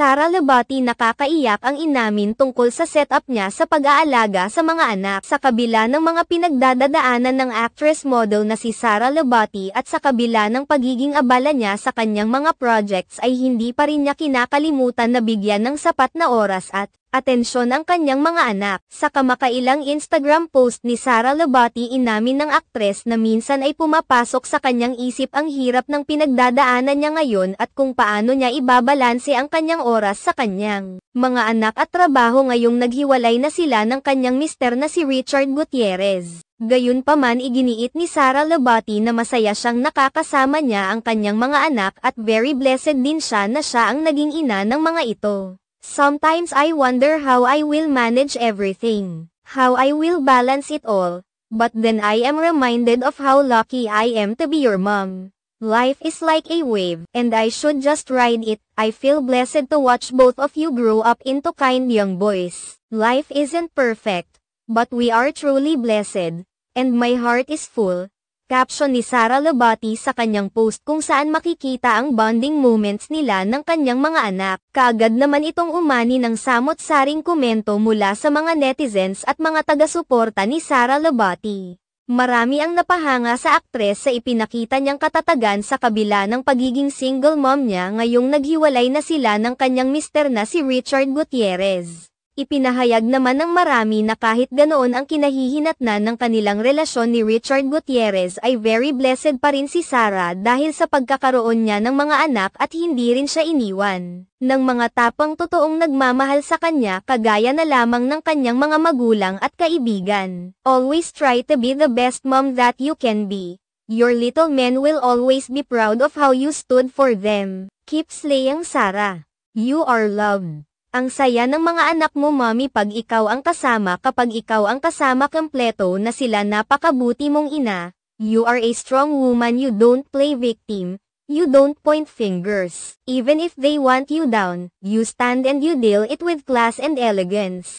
Sara Labati nakakaiyak ang inamin tungkol sa setup niya sa pag-aalaga sa mga anak. Sa kabila ng mga pinagdadadaanan ng actress-model na si Sara Labati at sa kabila ng pagiging abala niya sa kanyang mga projects ay hindi pa rin niya kinakalimutan na bigyan ng sapat na oras at atensyon ang kanyang mga anak. Sa kamakailang Instagram post ni Sara Labati inamin ng aktres na minsan ay pumapasok sa kanyang isip ang hirap ng pinagdadaanan niya ngayon at kung paano niya ibabalanse ang kanyang oras sa kanyang mga anak at trabaho ngayong naghiwalay na sila ng kanyang mister na si Richard Gutierrez. Gayunpaman iginiit ni Sara Labati na masaya siyang nakakasama niya ang kanyang mga anak at very blessed din siya na siya ang naging ina ng mga ito. Sometimes I wonder how I will manage everything, how I will balance it all, but then I am reminded of how lucky I am to be your mom. Life is like a wave, and I should just ride it. I feel blessed to watch both of you grow up into kind young boys. Life isn't perfect, but we are truly blessed, and my heart is full, Caption ni Sara Labati sa kanyang post kung saan makikita ang bonding moments nila ng kanyang mga anak. Kaagad naman itong umani ng samot-saring komento mula sa mga netizens at mga taga-suporta ni Sara Labati. Marami ang napahanga sa aktres sa ipinakita niyang katatagan sa kabila ng pagiging single mom niya ngayong naghiwalay na sila ng kanyang mister na si Richard Gutierrez. Ipinahayag naman ng marami na kahit ganoon ang kinahihinatnan ng kanilang relasyon ni Richard Gutierrez ay very blessed pa rin si Sara dahil sa pagkakaroon niya ng mga anak at hindi rin siya iniwan ng mga tapang totoong nagmamahal sa kanya kagaya na lamang ng kanyang mga magulang at kaibigan. Always try to be the best mom that you can be. Your little men will always be proud of how you stood for them. Keep slaying Sara. You are loved. Ang saya ng mga anak mo mami pag ikaw ang kasama kapag ikaw ang kasama kompleto na sila napakabuti mong ina, you are a strong woman you don't play victim, you don't point fingers, even if they want you down, you stand and you deal it with class and elegance.